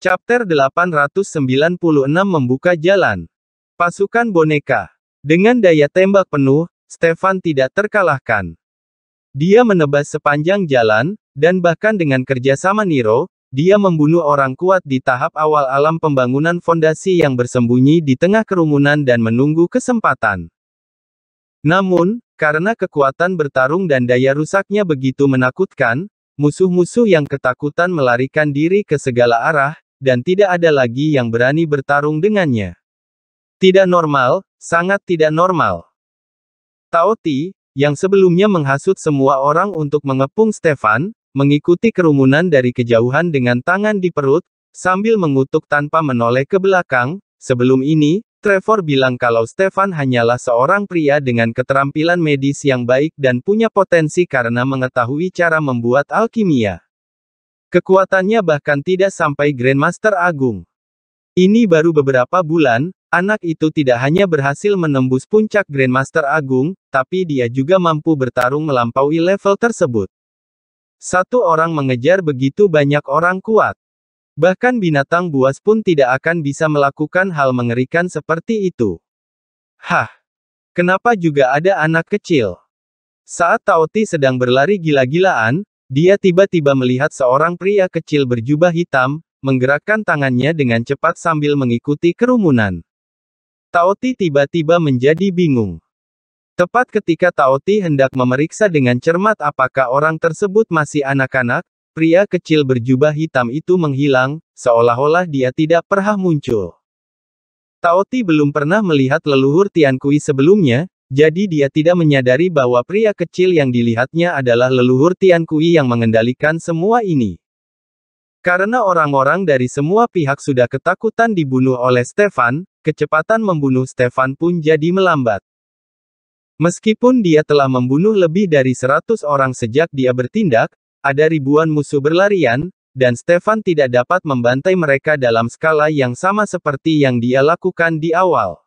Chapter 896 membuka jalan. Pasukan boneka. Dengan daya tembak penuh, Stefan tidak terkalahkan. Dia menebas sepanjang jalan, dan bahkan dengan kerjasama Niro, dia membunuh orang kuat di tahap awal alam pembangunan fondasi yang bersembunyi di tengah kerumunan dan menunggu kesempatan. Namun, karena kekuatan bertarung dan daya rusaknya begitu menakutkan, musuh-musuh yang ketakutan melarikan diri ke segala arah, dan tidak ada lagi yang berani bertarung dengannya. Tidak normal, sangat tidak normal. Tao Ti, yang sebelumnya menghasut semua orang untuk mengepung Stefan, mengikuti kerumunan dari kejauhan dengan tangan di perut, sambil mengutuk tanpa menoleh ke belakang, sebelum ini, Trevor bilang kalau Stefan hanyalah seorang pria dengan keterampilan medis yang baik dan punya potensi karena mengetahui cara membuat alkimia. Kekuatannya bahkan tidak sampai Grandmaster Agung. Ini baru beberapa bulan, anak itu tidak hanya berhasil menembus puncak Grandmaster Agung, tapi dia juga mampu bertarung melampaui level tersebut. Satu orang mengejar begitu banyak orang kuat. Bahkan binatang buas pun tidak akan bisa melakukan hal mengerikan seperti itu. Hah! Kenapa juga ada anak kecil? Saat Tauti sedang berlari gila-gilaan, dia tiba-tiba melihat seorang pria kecil berjubah hitam, menggerakkan tangannya dengan cepat sambil mengikuti kerumunan. Taoti tiba-tiba menjadi bingung. Tepat ketika Taoti hendak memeriksa dengan cermat apakah orang tersebut masih anak-anak, pria kecil berjubah hitam itu menghilang, seolah-olah dia tidak pernah muncul. Taoti belum pernah melihat leluhur Tiankui sebelumnya, jadi dia tidak menyadari bahwa pria kecil yang dilihatnya adalah leluhur Tian Kui yang mengendalikan semua ini. Karena orang-orang dari semua pihak sudah ketakutan dibunuh oleh Stefan, kecepatan membunuh Stefan pun jadi melambat. Meskipun dia telah membunuh lebih dari 100 orang sejak dia bertindak, ada ribuan musuh berlarian, dan Stefan tidak dapat membantai mereka dalam skala yang sama seperti yang dia lakukan di awal.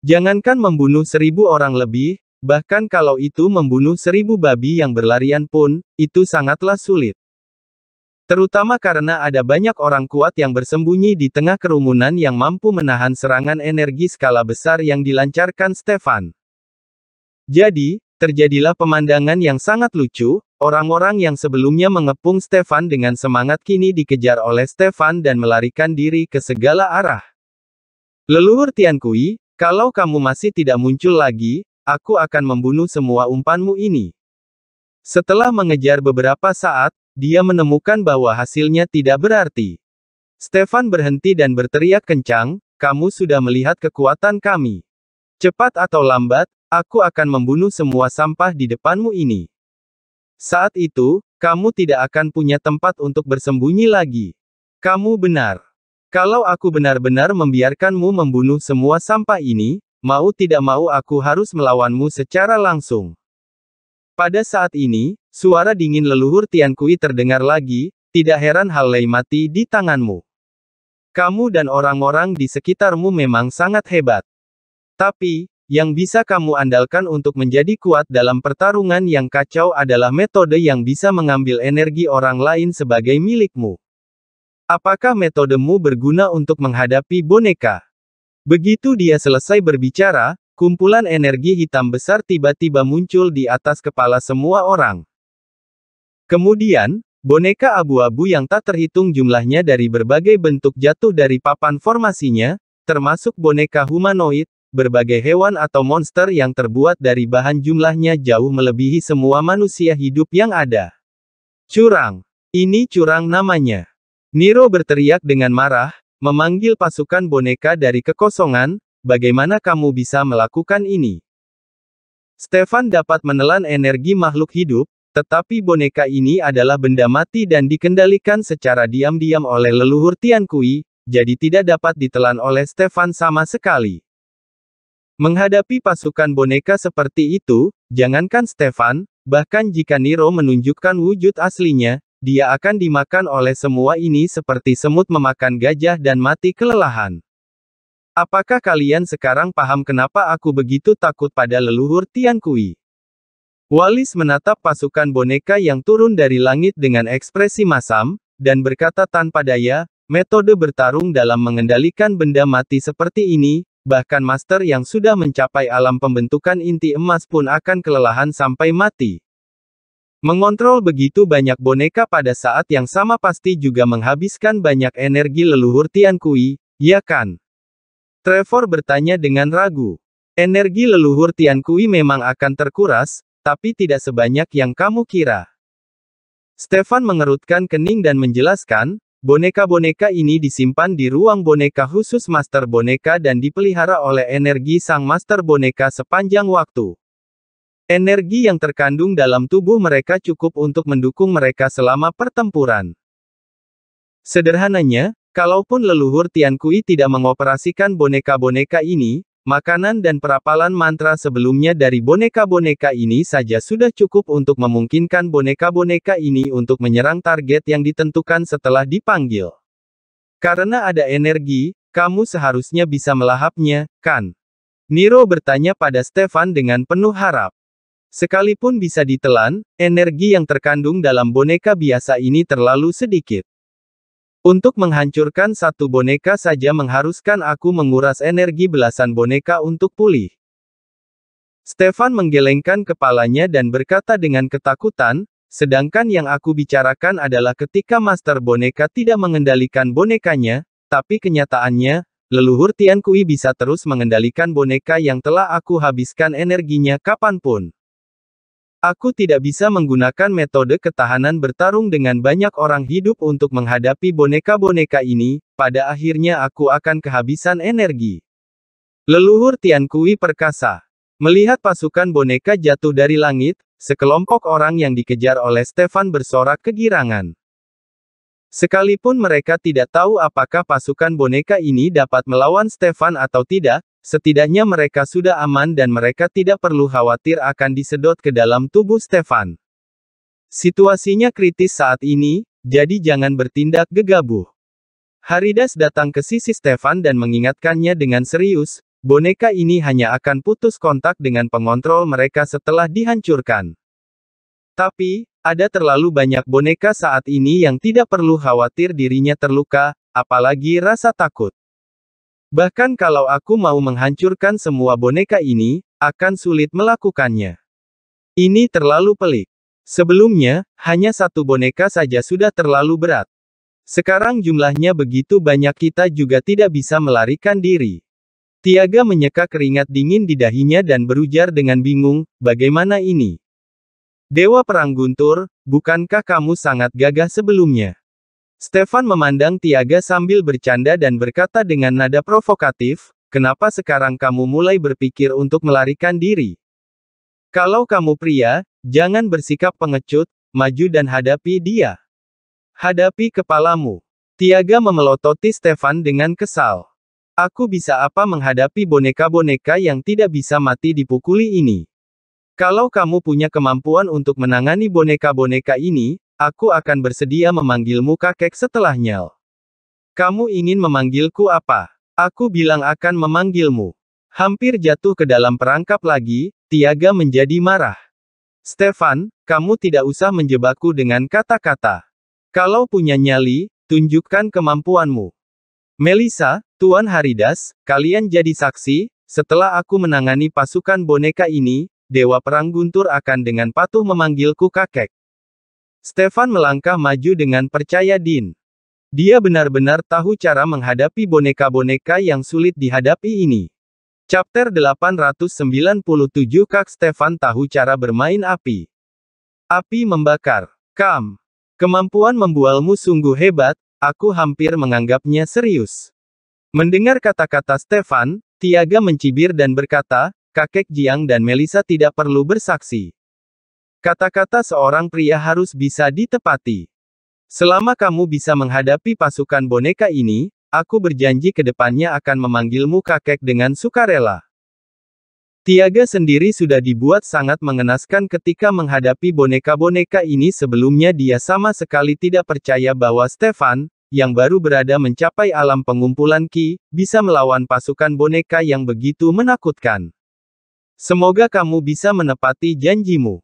Jangankan membunuh seribu orang lebih, bahkan kalau itu membunuh seribu babi yang berlarian pun, itu sangatlah sulit. Terutama karena ada banyak orang kuat yang bersembunyi di tengah kerumunan yang mampu menahan serangan energi skala besar yang dilancarkan Stefan. Jadi, terjadilah pemandangan yang sangat lucu, orang-orang yang sebelumnya mengepung Stefan dengan semangat kini dikejar oleh Stefan dan melarikan diri ke segala arah. Leluhur Tian Kui, kalau kamu masih tidak muncul lagi, aku akan membunuh semua umpanmu ini. Setelah mengejar beberapa saat, dia menemukan bahwa hasilnya tidak berarti. Stefan berhenti dan berteriak kencang, kamu sudah melihat kekuatan kami. Cepat atau lambat, aku akan membunuh semua sampah di depanmu ini. Saat itu, kamu tidak akan punya tempat untuk bersembunyi lagi. Kamu benar. Kalau aku benar-benar membiarkanmu membunuh semua sampah ini, mau tidak mau aku harus melawanmu secara langsung. Pada saat ini, suara dingin leluhur Tian Kui terdengar lagi, tidak heran hal lain mati di tanganmu. Kamu dan orang-orang di sekitarmu memang sangat hebat. Tapi, yang bisa kamu andalkan untuk menjadi kuat dalam pertarungan yang kacau adalah metode yang bisa mengambil energi orang lain sebagai milikmu. Apakah metodemu berguna untuk menghadapi boneka? Begitu dia selesai berbicara, kumpulan energi hitam besar tiba-tiba muncul di atas kepala semua orang. Kemudian, boneka abu-abu yang tak terhitung jumlahnya dari berbagai bentuk jatuh dari papan formasinya, termasuk boneka humanoid, berbagai hewan atau monster yang terbuat dari bahan jumlahnya jauh melebihi semua manusia hidup yang ada. Curang. Ini curang namanya. Niro berteriak dengan marah, memanggil pasukan boneka dari kekosongan, bagaimana kamu bisa melakukan ini? Stefan dapat menelan energi makhluk hidup, tetapi boneka ini adalah benda mati dan dikendalikan secara diam-diam oleh leluhur Tian Kui, jadi tidak dapat ditelan oleh Stefan sama sekali. Menghadapi pasukan boneka seperti itu, jangankan Stefan, bahkan jika Niro menunjukkan wujud aslinya, dia akan dimakan oleh semua ini seperti semut memakan gajah dan mati kelelahan. Apakah kalian sekarang paham kenapa aku begitu takut pada leluhur Tian Kui? Walis menatap pasukan boneka yang turun dari langit dengan ekspresi masam, dan berkata tanpa daya, metode bertarung dalam mengendalikan benda mati seperti ini, bahkan master yang sudah mencapai alam pembentukan inti emas pun akan kelelahan sampai mati. Mengontrol begitu banyak boneka pada saat yang sama pasti juga menghabiskan banyak energi leluhur Tian Kui, ya kan? Trevor bertanya dengan ragu. Energi leluhur Tian Kui memang akan terkuras, tapi tidak sebanyak yang kamu kira. Stefan mengerutkan kening dan menjelaskan, boneka-boneka ini disimpan di ruang boneka khusus master boneka dan dipelihara oleh energi sang master boneka sepanjang waktu. Energi yang terkandung dalam tubuh mereka cukup untuk mendukung mereka selama pertempuran. Sederhananya, kalaupun leluhur Tian Kui tidak mengoperasikan boneka-boneka ini, makanan dan perapalan mantra sebelumnya dari boneka-boneka ini saja sudah cukup untuk memungkinkan boneka-boneka ini untuk menyerang target yang ditentukan setelah dipanggil. Karena ada energi, kamu seharusnya bisa melahapnya, kan? Niro bertanya pada Stefan dengan penuh harap. Sekalipun bisa ditelan, energi yang terkandung dalam boneka biasa ini terlalu sedikit. Untuk menghancurkan satu boneka saja mengharuskan aku menguras energi belasan boneka untuk pulih. Stefan menggelengkan kepalanya dan berkata dengan ketakutan, sedangkan yang aku bicarakan adalah ketika master boneka tidak mengendalikan bonekanya, tapi kenyataannya, leluhur Tian Kui bisa terus mengendalikan boneka yang telah aku habiskan energinya kapanpun. Aku tidak bisa menggunakan metode ketahanan bertarung dengan banyak orang hidup untuk menghadapi boneka-boneka ini, pada akhirnya aku akan kehabisan energi. Leluhur Tian Kui perkasa. Melihat pasukan boneka jatuh dari langit, sekelompok orang yang dikejar oleh Stefan bersorak kegirangan. Sekalipun mereka tidak tahu apakah pasukan boneka ini dapat melawan Stefan atau tidak, setidaknya mereka sudah aman dan mereka tidak perlu khawatir akan disedot ke dalam tubuh Stefan. Situasinya kritis saat ini, jadi jangan bertindak gegabah. Haridas datang ke sisi Stefan dan mengingatkannya dengan serius, boneka ini hanya akan putus kontak dengan pengontrol mereka setelah dihancurkan. Tapi, ada terlalu banyak boneka saat ini yang tidak perlu khawatir dirinya terluka, apalagi rasa takut. Bahkan kalau aku mau menghancurkan semua boneka ini, akan sulit melakukannya. Ini terlalu pelik. Sebelumnya, hanya satu boneka saja sudah terlalu berat. Sekarang jumlahnya begitu banyak kita juga tidak bisa melarikan diri. Tiaga menyeka keringat dingin di dahinya dan berujar dengan bingung, bagaimana ini? Dewa Perang Guntur, bukankah kamu sangat gagah sebelumnya? Stefan memandang Tiaga sambil bercanda dan berkata dengan nada provokatif, kenapa sekarang kamu mulai berpikir untuk melarikan diri? Kalau kamu pria, jangan bersikap pengecut, maju dan hadapi dia. Hadapi kepalamu. Tiaga memelototi Stefan dengan kesal. Aku bisa apa menghadapi boneka-boneka yang tidak bisa mati dipukuli ini? Kalau kamu punya kemampuan untuk menangani boneka-boneka ini, aku akan bersedia memanggilmu kakek setelahnya. Kamu ingin memanggilku apa? Aku bilang akan memanggilmu. Hampir jatuh ke dalam perangkap lagi, Tiaga menjadi marah. Stefan, kamu tidak usah menjebakku dengan kata-kata. Kalau punya nyali, tunjukkan kemampuanmu. Melisa, Tuan Haridas, kalian jadi saksi, setelah aku menangani pasukan boneka ini, Dewa Perang Guntur akan dengan patuh memanggilku kakek. Stefan melangkah maju dengan percaya Din. Dia benar-benar tahu cara menghadapi boneka-boneka yang sulit dihadapi ini. Chapter 897 Kak Stefan tahu cara bermain api. Api membakar. Kam. Kemampuan membualmu sungguh hebat, aku hampir menganggapnya serius. Mendengar kata-kata Stefan, Tiaga mencibir dan berkata, kakek Jiang dan Melisa tidak perlu bersaksi. Kata-kata seorang pria harus bisa ditepati. Selama kamu bisa menghadapi pasukan boneka ini, aku berjanji ke depannya akan memanggilmu kakek dengan sukarela. Tiaga sendiri sudah dibuat sangat mengenaskan ketika menghadapi boneka-boneka ini sebelumnya dia sama sekali tidak percaya bahwa Stefan, yang baru berada mencapai alam pengumpulan Ki, bisa melawan pasukan boneka yang begitu menakutkan. Semoga kamu bisa menepati janjimu.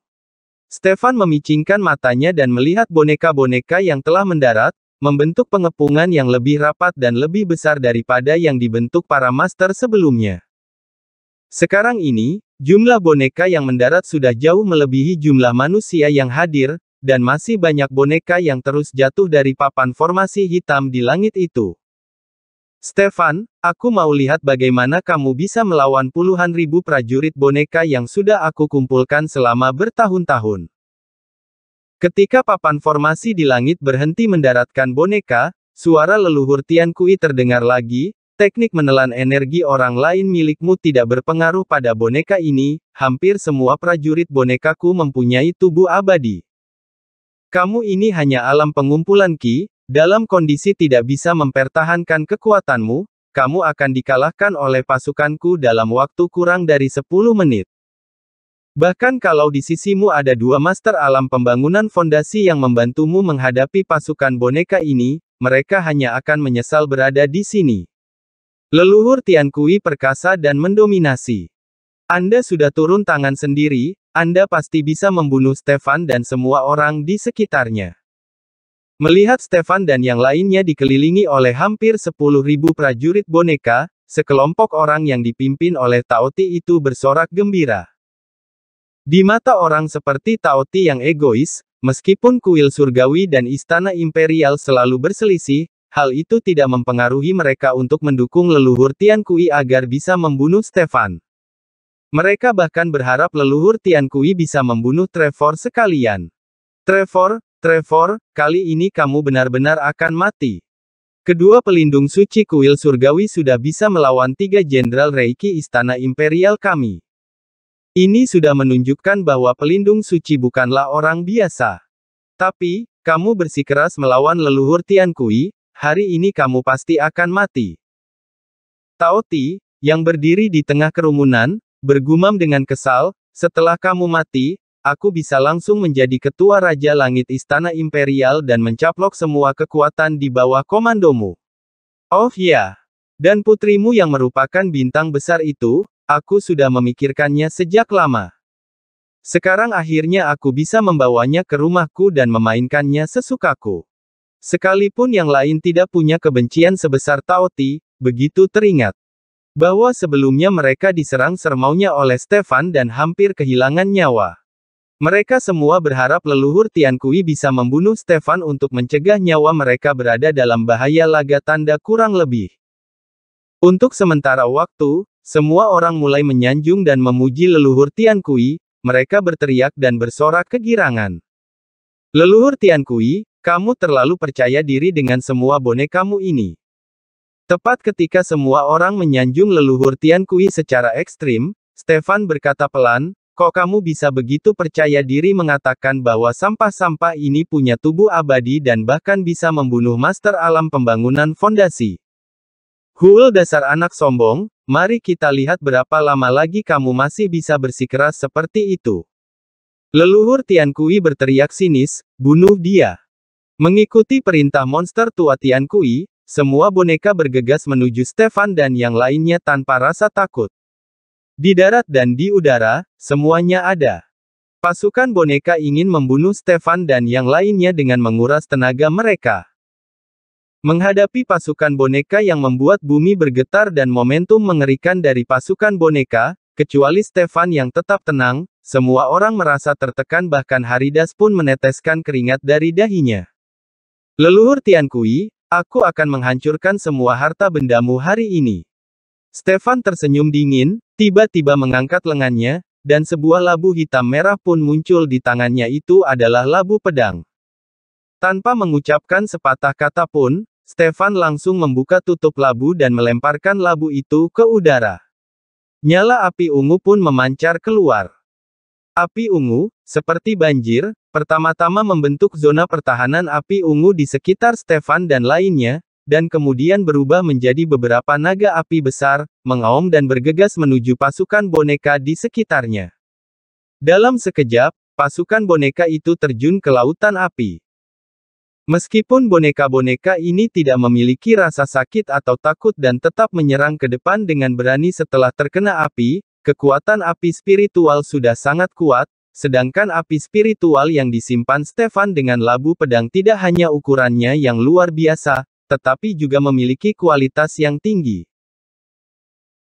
Stefan memicingkan matanya dan melihat boneka-boneka yang telah mendarat, membentuk pengepungan yang lebih rapat dan lebih besar daripada yang dibentuk para master sebelumnya. Sekarang ini, jumlah boneka yang mendarat sudah jauh melebihi jumlah manusia yang hadir, dan masih banyak boneka yang terus jatuh dari papan formasi hitam di langit itu. Stefan, aku mau lihat bagaimana kamu bisa melawan puluhan ribu prajurit boneka yang sudah aku kumpulkan selama bertahun-tahun. Ketika papan formasi di langit berhenti mendaratkan boneka, suara leluhur Tian Kui terdengar lagi, teknik menelan energi orang lain milikmu tidak berpengaruh pada boneka ini, hampir semua prajurit bonekaku mempunyai tubuh abadi. Kamu ini hanya alam pengumpulan ki, dalam kondisi tidak bisa mempertahankan kekuatanmu, kamu akan dikalahkan oleh pasukanku dalam waktu kurang dari 10 menit. Bahkan kalau di sisimu ada dua master alam pembangunan fondasi yang membantumu menghadapi pasukan boneka ini, mereka hanya akan menyesal berada di sini. Leluhur Tiankui perkasa dan mendominasi. Anda sudah turun tangan sendiri, Anda pasti bisa membunuh Stefan dan semua orang di sekitarnya. Melihat Stefan dan yang lainnya dikelilingi oleh hampir 10.000 prajurit boneka, sekelompok orang yang dipimpin oleh Taoti itu bersorak gembira. Di mata orang seperti Taoti yang egois, meskipun kuil surgawi dan istana imperial selalu berselisih, hal itu tidak mempengaruhi mereka untuk mendukung leluhur Tian Kui agar bisa membunuh Stefan. Mereka bahkan berharap leluhur Tian Kui bisa membunuh Trevor sekalian. Trevor, Trevor, kali ini kamu benar-benar akan mati. Kedua pelindung suci kuil surgawi sudah bisa melawan tiga jenderal Reiki istana imperial kami. Ini sudah menunjukkan bahwa pelindung suci bukanlah orang biasa. Tapi, kamu bersikeras melawan leluhur Tian Kui, hari ini kamu pasti akan mati. Tao Ti, yang berdiri di tengah kerumunan, bergumam dengan kesal, setelah kamu mati, aku bisa langsung menjadi ketua Raja Langit Istana Imperial dan mencaplok semua kekuatan di bawah komandomu. Oh ya. Dan putrimu yang merupakan bintang besar itu, aku sudah memikirkannya sejak lama. Sekarang akhirnya aku bisa membawanya ke rumahku dan memainkannya sesukaku. Sekalipun yang lain tidak punya kebencian sebesar Taoti, begitu teringat. Bahwa sebelumnya mereka diserang sermaunya oleh Stefan dan hampir kehilangan nyawa. Mereka semua berharap leluhur Tian Kui bisa membunuh Stefan untuk mencegah nyawa mereka berada dalam bahaya laga tanda kurang lebih. Untuk sementara waktu, semua orang mulai menyanjung dan memuji leluhur Tian Kui. mereka berteriak dan bersorak kegirangan. Leluhur Tian Kui, kamu terlalu percaya diri dengan semua bonekamu ini. Tepat ketika semua orang menyanjung leluhur Tian Kui secara ekstrim, Stefan berkata pelan, Kok kamu bisa begitu percaya diri mengatakan bahwa sampah-sampah ini punya tubuh abadi dan bahkan bisa membunuh master alam pembangunan fondasi? Hul dasar anak sombong, mari kita lihat berapa lama lagi kamu masih bisa bersikeras seperti itu. Leluhur Tian Kui berteriak sinis, bunuh dia. Mengikuti perintah monster tua Tian Kui, semua boneka bergegas menuju Stefan dan yang lainnya tanpa rasa takut. Di darat dan di udara, semuanya ada. Pasukan boneka ingin membunuh Stefan dan yang lainnya dengan menguras tenaga mereka. Menghadapi pasukan boneka yang membuat bumi bergetar dan momentum mengerikan dari pasukan boneka, kecuali Stefan yang tetap tenang, semua orang merasa tertekan bahkan Haridas pun meneteskan keringat dari dahinya. Leluhur Tian Kui, aku akan menghancurkan semua harta bendamu hari ini. Stefan tersenyum dingin, tiba-tiba mengangkat lengannya, dan sebuah labu hitam merah pun muncul di tangannya itu adalah labu pedang. Tanpa mengucapkan sepatah kata pun, Stefan langsung membuka tutup labu dan melemparkan labu itu ke udara. Nyala api ungu pun memancar keluar. Api ungu, seperti banjir, pertama-tama membentuk zona pertahanan api ungu di sekitar Stefan dan lainnya, dan kemudian berubah menjadi beberapa naga api besar, mengaum dan bergegas menuju pasukan boneka di sekitarnya. Dalam sekejap, pasukan boneka itu terjun ke lautan api. Meskipun boneka-boneka ini tidak memiliki rasa sakit atau takut dan tetap menyerang ke depan dengan berani setelah terkena api, kekuatan api spiritual sudah sangat kuat, sedangkan api spiritual yang disimpan Stefan dengan labu pedang tidak hanya ukurannya yang luar biasa, tetapi juga memiliki kualitas yang tinggi.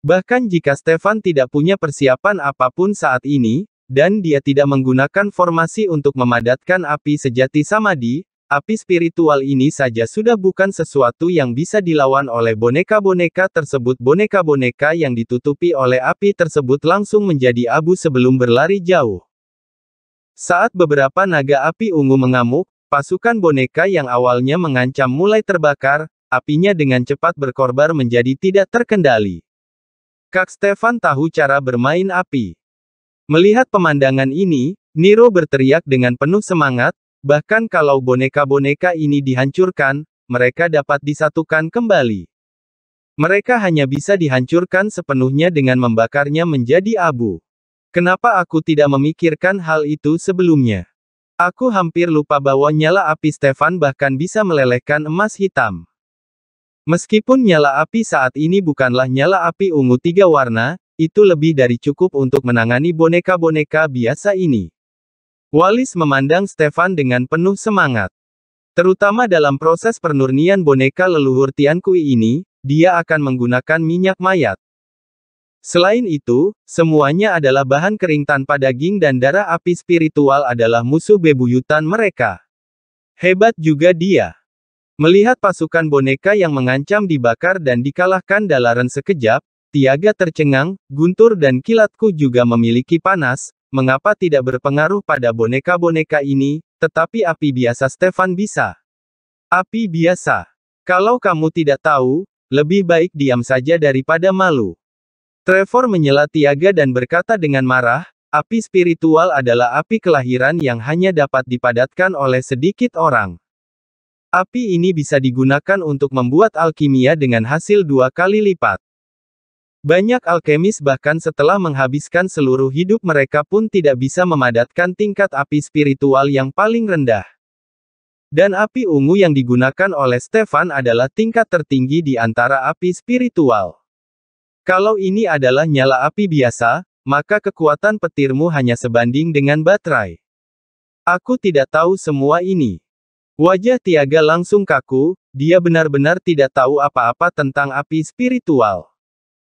Bahkan jika Stefan tidak punya persiapan apapun saat ini, dan dia tidak menggunakan formasi untuk memadatkan api sejati Samadi, api spiritual ini saja sudah bukan sesuatu yang bisa dilawan oleh boneka-boneka tersebut. Boneka-boneka yang ditutupi oleh api tersebut langsung menjadi abu sebelum berlari jauh. Saat beberapa naga api ungu mengamuk, Pasukan boneka yang awalnya mengancam mulai terbakar, apinya dengan cepat berkorbar menjadi tidak terkendali. Kak Stefan tahu cara bermain api. Melihat pemandangan ini, Niro berteriak dengan penuh semangat, bahkan kalau boneka-boneka ini dihancurkan, mereka dapat disatukan kembali. Mereka hanya bisa dihancurkan sepenuhnya dengan membakarnya menjadi abu. Kenapa aku tidak memikirkan hal itu sebelumnya? Aku hampir lupa bahwa nyala api Stefan bahkan bisa melelehkan emas hitam. Meskipun nyala api saat ini bukanlah nyala api ungu tiga warna, itu lebih dari cukup untuk menangani boneka-boneka biasa ini. Wallis memandang Stefan dengan penuh semangat. Terutama dalam proses pernurnian boneka leluhur Tian Kui ini, dia akan menggunakan minyak mayat. Selain itu, semuanya adalah bahan kering tanpa daging dan darah api spiritual adalah musuh bebuyutan mereka. Hebat juga dia. Melihat pasukan boneka yang mengancam dibakar dan dikalahkan Dalaran sekejap, Tiaga tercengang, Guntur dan kilatku juga memiliki panas, mengapa tidak berpengaruh pada boneka-boneka ini, tetapi api biasa Stefan bisa. Api biasa. Kalau kamu tidak tahu, lebih baik diam saja daripada malu. Trevor menyela Tiaga dan berkata dengan marah, api spiritual adalah api kelahiran yang hanya dapat dipadatkan oleh sedikit orang. Api ini bisa digunakan untuk membuat alkimia dengan hasil dua kali lipat. Banyak alkemis bahkan setelah menghabiskan seluruh hidup mereka pun tidak bisa memadatkan tingkat api spiritual yang paling rendah. Dan api ungu yang digunakan oleh Stefan adalah tingkat tertinggi di antara api spiritual. Kalau ini adalah nyala api biasa, maka kekuatan petirmu hanya sebanding dengan baterai. Aku tidak tahu semua ini. Wajah Tiaga langsung kaku, dia benar-benar tidak tahu apa-apa tentang api spiritual.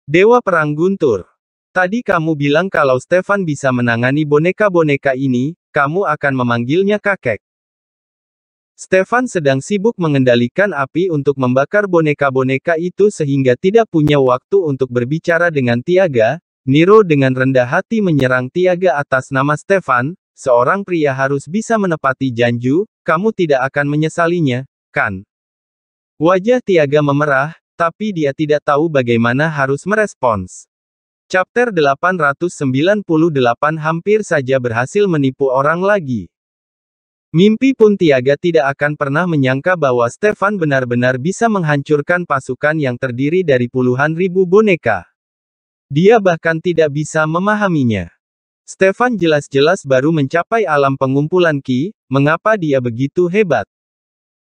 Dewa Perang Guntur. Tadi kamu bilang kalau Stefan bisa menangani boneka-boneka ini, kamu akan memanggilnya kakek. Stefan sedang sibuk mengendalikan api untuk membakar boneka-boneka itu sehingga tidak punya waktu untuk berbicara dengan Tiaga. Niro dengan rendah hati menyerang Tiaga atas nama Stefan, seorang pria harus bisa menepati janju, kamu tidak akan menyesalinya, kan? Wajah Tiaga memerah, tapi dia tidak tahu bagaimana harus merespons. Chapter 898 hampir saja berhasil menipu orang lagi. Mimpi pun Tiaga tidak akan pernah menyangka bahwa Stefan benar-benar bisa menghancurkan pasukan yang terdiri dari puluhan ribu boneka. Dia bahkan tidak bisa memahaminya. Stefan jelas-jelas baru mencapai alam pengumpulan Ki, mengapa dia begitu hebat?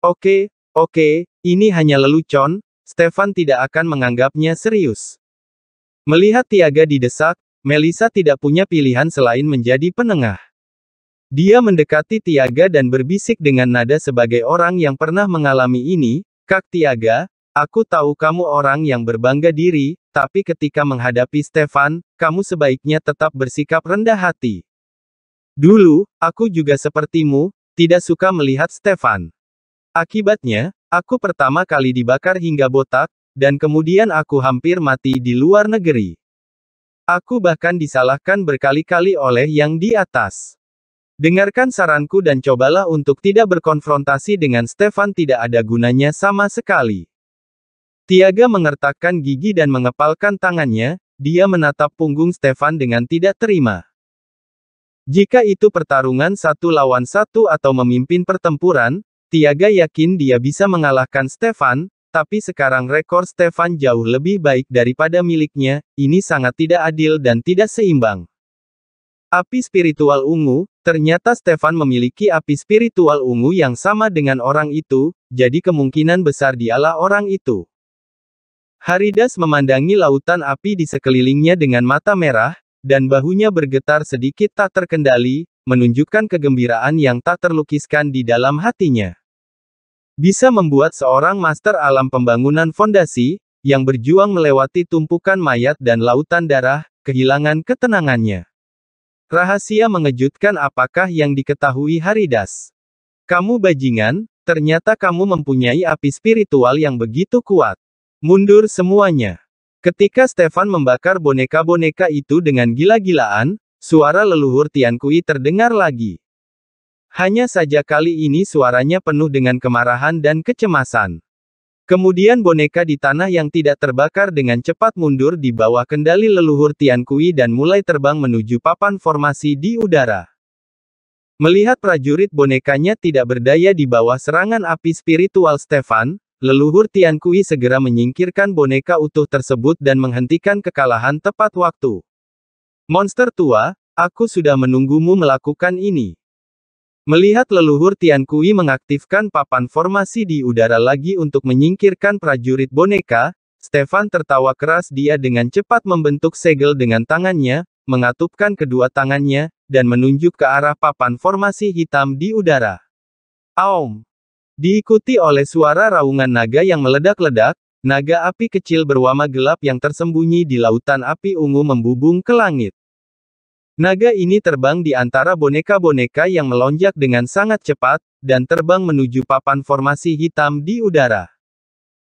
Oke, oke, ini hanya lelucon, Stefan tidak akan menganggapnya serius. Melihat Tiaga didesak, Melisa tidak punya pilihan selain menjadi penengah. Dia mendekati Tiaga dan berbisik dengan nada sebagai orang yang pernah mengalami ini, Kak Tiaga, aku tahu kamu orang yang berbangga diri, tapi ketika menghadapi Stefan, kamu sebaiknya tetap bersikap rendah hati. Dulu, aku juga sepertimu, tidak suka melihat Stefan. Akibatnya, aku pertama kali dibakar hingga botak, dan kemudian aku hampir mati di luar negeri. Aku bahkan disalahkan berkali-kali oleh yang di atas. Dengarkan saranku dan cobalah untuk tidak berkonfrontasi dengan Stefan tidak ada gunanya sama sekali. Tiaga mengertakkan gigi dan mengepalkan tangannya, dia menatap punggung Stefan dengan tidak terima. Jika itu pertarungan satu lawan satu atau memimpin pertempuran, Tiaga yakin dia bisa mengalahkan Stefan, tapi sekarang rekor Stefan jauh lebih baik daripada miliknya, ini sangat tidak adil dan tidak seimbang. Api spiritual ungu, ternyata Stefan memiliki api spiritual ungu yang sama dengan orang itu, jadi kemungkinan besar dialah orang itu. Haridas memandangi lautan api di sekelilingnya dengan mata merah, dan bahunya bergetar sedikit tak terkendali, menunjukkan kegembiraan yang tak terlukiskan di dalam hatinya. Bisa membuat seorang master alam pembangunan fondasi, yang berjuang melewati tumpukan mayat dan lautan darah, kehilangan ketenangannya. Rahasia mengejutkan apakah yang diketahui Haridas? Kamu bajingan, ternyata kamu mempunyai api spiritual yang begitu kuat. Mundur semuanya. Ketika Stefan membakar boneka-boneka itu dengan gila-gilaan, suara leluhur Tian Kui terdengar lagi. Hanya saja kali ini suaranya penuh dengan kemarahan dan kecemasan. Kemudian boneka di tanah yang tidak terbakar dengan cepat mundur di bawah kendali leluhur Tian Kui dan mulai terbang menuju papan formasi di udara. Melihat prajurit bonekanya tidak berdaya di bawah serangan api spiritual Stefan, leluhur Tian Kui segera menyingkirkan boneka utuh tersebut dan menghentikan kekalahan tepat waktu. Monster tua, aku sudah menunggumu melakukan ini. Melihat leluhur Tian Kui mengaktifkan papan formasi di udara lagi untuk menyingkirkan prajurit boneka, Stefan tertawa keras dia dengan cepat membentuk segel dengan tangannya, mengatupkan kedua tangannya, dan menunjuk ke arah papan formasi hitam di udara. Aum! Diikuti oleh suara raungan naga yang meledak-ledak, naga api kecil berwarna gelap yang tersembunyi di lautan api ungu membubung ke langit. Naga ini terbang di antara boneka-boneka yang melonjak dengan sangat cepat, dan terbang menuju papan formasi hitam di udara.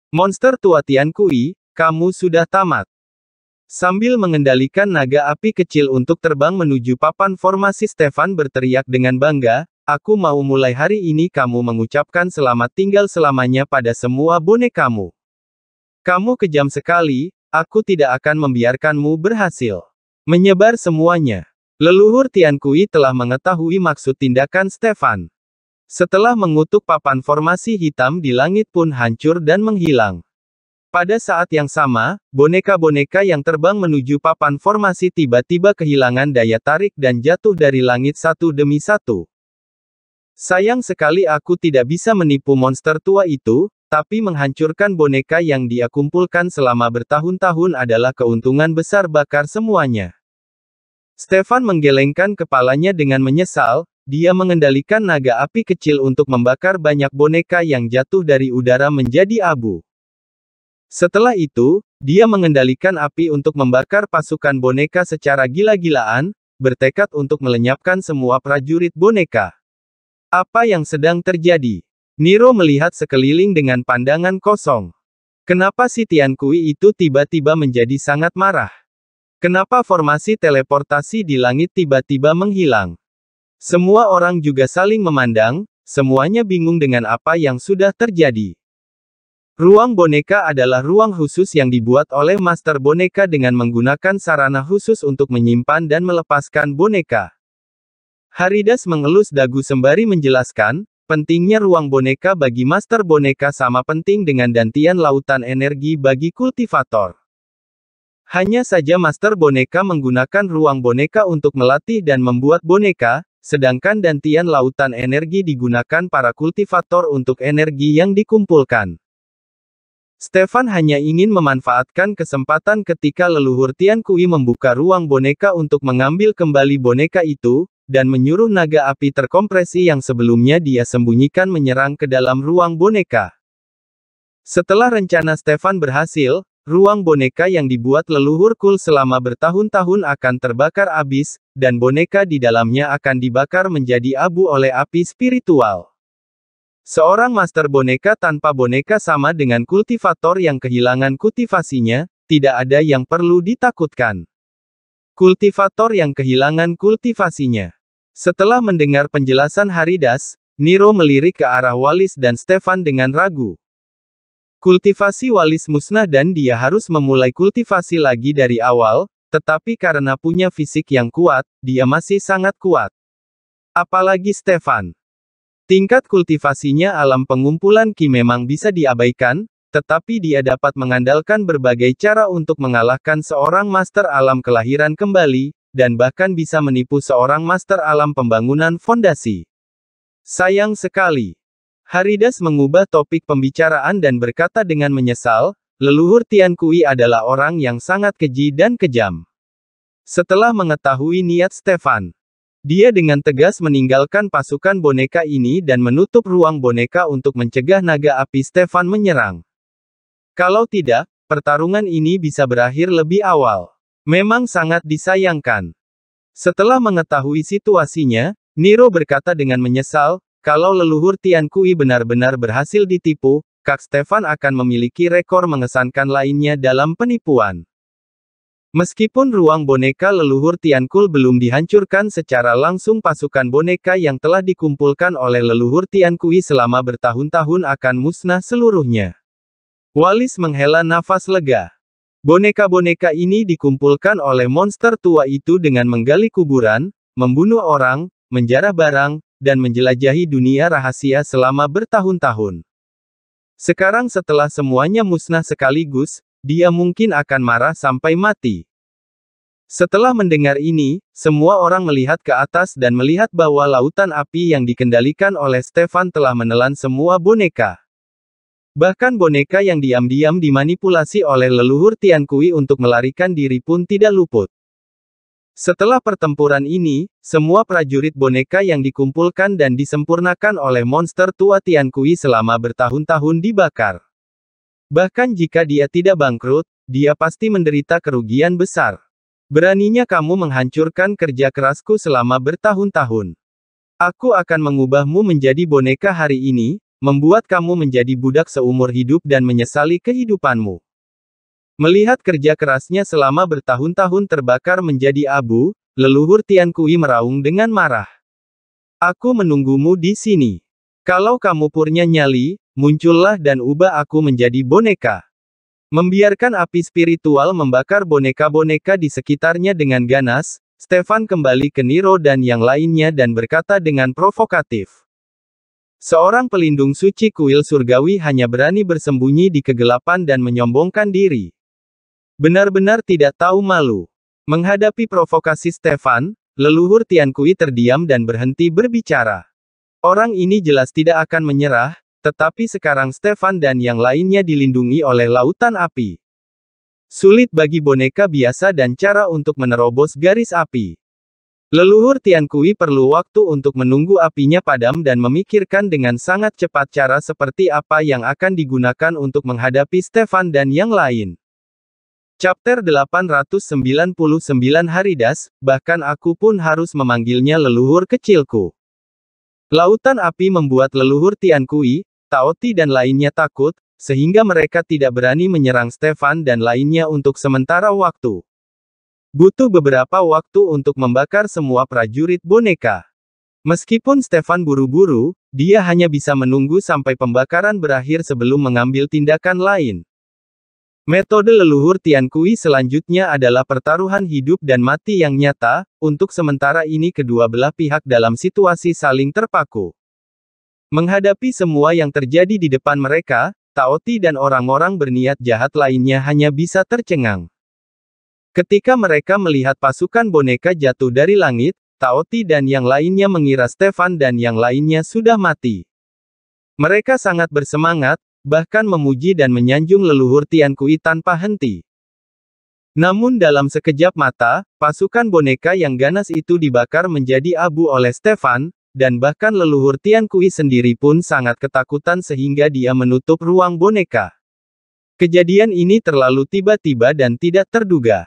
Monster tua Tian Kui, kamu sudah tamat. Sambil mengendalikan naga api kecil untuk terbang menuju papan formasi Stefan berteriak dengan bangga, aku mau mulai hari ini kamu mengucapkan selamat tinggal selamanya pada semua bonekamu. Kamu kejam sekali, aku tidak akan membiarkanmu berhasil. Menyebar semuanya. Leluhur Tian Kui telah mengetahui maksud tindakan Stefan. Setelah mengutuk papan formasi hitam di langit pun hancur dan menghilang. Pada saat yang sama, boneka-boneka yang terbang menuju papan formasi tiba-tiba kehilangan daya tarik dan jatuh dari langit satu demi satu. Sayang sekali aku tidak bisa menipu monster tua itu, tapi menghancurkan boneka yang dia kumpulkan selama bertahun-tahun adalah keuntungan besar bakar semuanya. Stefan menggelengkan kepalanya dengan menyesal, dia mengendalikan naga api kecil untuk membakar banyak boneka yang jatuh dari udara menjadi abu. Setelah itu, dia mengendalikan api untuk membakar pasukan boneka secara gila-gilaan, bertekad untuk melenyapkan semua prajurit boneka. Apa yang sedang terjadi? Niro melihat sekeliling dengan pandangan kosong. Kenapa si Tian Kui itu tiba-tiba menjadi sangat marah? Kenapa formasi teleportasi di langit tiba-tiba menghilang? Semua orang juga saling memandang, semuanya bingung dengan apa yang sudah terjadi. Ruang boneka adalah ruang khusus yang dibuat oleh master boneka dengan menggunakan sarana khusus untuk menyimpan dan melepaskan boneka. Haridas mengelus dagu sembari menjelaskan, pentingnya ruang boneka bagi master boneka sama penting dengan dantian lautan energi bagi kultivator. Hanya saja master boneka menggunakan ruang boneka untuk melatih dan membuat boneka, sedangkan dantian lautan energi digunakan para kultivator untuk energi yang dikumpulkan. Stefan hanya ingin memanfaatkan kesempatan ketika leluhur Tian Kui membuka ruang boneka untuk mengambil kembali boneka itu, dan menyuruh naga api terkompresi yang sebelumnya dia sembunyikan menyerang ke dalam ruang boneka. Setelah rencana Stefan berhasil, Ruang boneka yang dibuat leluhur Kul selama bertahun-tahun akan terbakar habis, dan boneka di dalamnya akan dibakar menjadi abu oleh api spiritual. Seorang master boneka tanpa boneka sama dengan kultivator yang kehilangan kultivasinya, tidak ada yang perlu ditakutkan. Kultivator yang kehilangan kultivasinya. Setelah mendengar penjelasan Haridas, Niro melirik ke arah walis dan Stefan dengan ragu. Kultivasi walis musnah dan dia harus memulai kultivasi lagi dari awal, tetapi karena punya fisik yang kuat, dia masih sangat kuat. Apalagi Stefan. Tingkat kultivasinya alam pengumpulan Ki memang bisa diabaikan, tetapi dia dapat mengandalkan berbagai cara untuk mengalahkan seorang master alam kelahiran kembali, dan bahkan bisa menipu seorang master alam pembangunan fondasi. Sayang sekali, Haridas mengubah topik pembicaraan dan berkata dengan menyesal, leluhur Tian Kui adalah orang yang sangat keji dan kejam. Setelah mengetahui niat Stefan, dia dengan tegas meninggalkan pasukan boneka ini dan menutup ruang boneka untuk mencegah naga api Stefan menyerang. Kalau tidak, pertarungan ini bisa berakhir lebih awal. Memang sangat disayangkan. Setelah mengetahui situasinya, Nero berkata dengan menyesal, kalau leluhur Tian Kui benar-benar berhasil ditipu, Kak Stefan akan memiliki rekor mengesankan lainnya dalam penipuan. Meskipun ruang boneka leluhur Tiankul belum dihancurkan secara langsung pasukan boneka yang telah dikumpulkan oleh leluhur Tiankui selama bertahun-tahun akan musnah seluruhnya. Walis menghela nafas lega. Boneka-boneka ini dikumpulkan oleh monster tua itu dengan menggali kuburan, membunuh orang, menjarah barang, dan menjelajahi dunia rahasia selama bertahun-tahun. Sekarang setelah semuanya musnah sekaligus, dia mungkin akan marah sampai mati. Setelah mendengar ini, semua orang melihat ke atas dan melihat bahwa lautan api yang dikendalikan oleh Stefan telah menelan semua boneka. Bahkan boneka yang diam-diam dimanipulasi oleh leluhur Tian Kui untuk melarikan diri pun tidak luput. Setelah pertempuran ini, semua prajurit boneka yang dikumpulkan dan disempurnakan oleh monster tua Tiankui selama bertahun-tahun dibakar. Bahkan jika dia tidak bangkrut, dia pasti menderita kerugian besar. Beraninya kamu menghancurkan kerja kerasku selama bertahun-tahun. Aku akan mengubahmu menjadi boneka hari ini, membuat kamu menjadi budak seumur hidup dan menyesali kehidupanmu. Melihat kerja kerasnya selama bertahun-tahun terbakar menjadi abu, leluhur Tian Kui meraung dengan marah. Aku menunggumu di sini. Kalau kamu purnya nyali, muncullah dan ubah aku menjadi boneka. Membiarkan api spiritual membakar boneka-boneka di sekitarnya dengan ganas, Stefan kembali ke Niro dan yang lainnya dan berkata dengan provokatif. Seorang pelindung suci kuil surgawi hanya berani bersembunyi di kegelapan dan menyombongkan diri. Benar-benar tidak tahu malu. Menghadapi provokasi Stefan, leluhur Tian Kui terdiam dan berhenti berbicara. Orang ini jelas tidak akan menyerah, tetapi sekarang Stefan dan yang lainnya dilindungi oleh lautan api. Sulit bagi boneka biasa dan cara untuk menerobos garis api. Leluhur Tian Kui perlu waktu untuk menunggu apinya padam dan memikirkan dengan sangat cepat cara seperti apa yang akan digunakan untuk menghadapi Stefan dan yang lain. Chapter 899 Haridas, bahkan aku pun harus memanggilnya leluhur kecilku. Lautan api membuat leluhur Tian Tao Taoti dan lainnya takut, sehingga mereka tidak berani menyerang Stefan dan lainnya untuk sementara waktu. Butuh beberapa waktu untuk membakar semua prajurit boneka. Meskipun Stefan buru-buru, dia hanya bisa menunggu sampai pembakaran berakhir sebelum mengambil tindakan lain. Metode leluhur Tian Kui selanjutnya adalah pertaruhan hidup dan mati yang nyata, untuk sementara ini kedua belah pihak dalam situasi saling terpaku. Menghadapi semua yang terjadi di depan mereka, Taoti dan orang-orang berniat jahat lainnya hanya bisa tercengang. Ketika mereka melihat pasukan boneka jatuh dari langit, Taoti dan yang lainnya mengira Stefan dan yang lainnya sudah mati. Mereka sangat bersemangat, bahkan memuji dan menyanjung leluhur Tian Kui tanpa henti. Namun dalam sekejap mata, pasukan boneka yang ganas itu dibakar menjadi abu oleh Stefan, dan bahkan leluhur Tian Kui sendiri pun sangat ketakutan sehingga dia menutup ruang boneka. Kejadian ini terlalu tiba-tiba dan tidak terduga.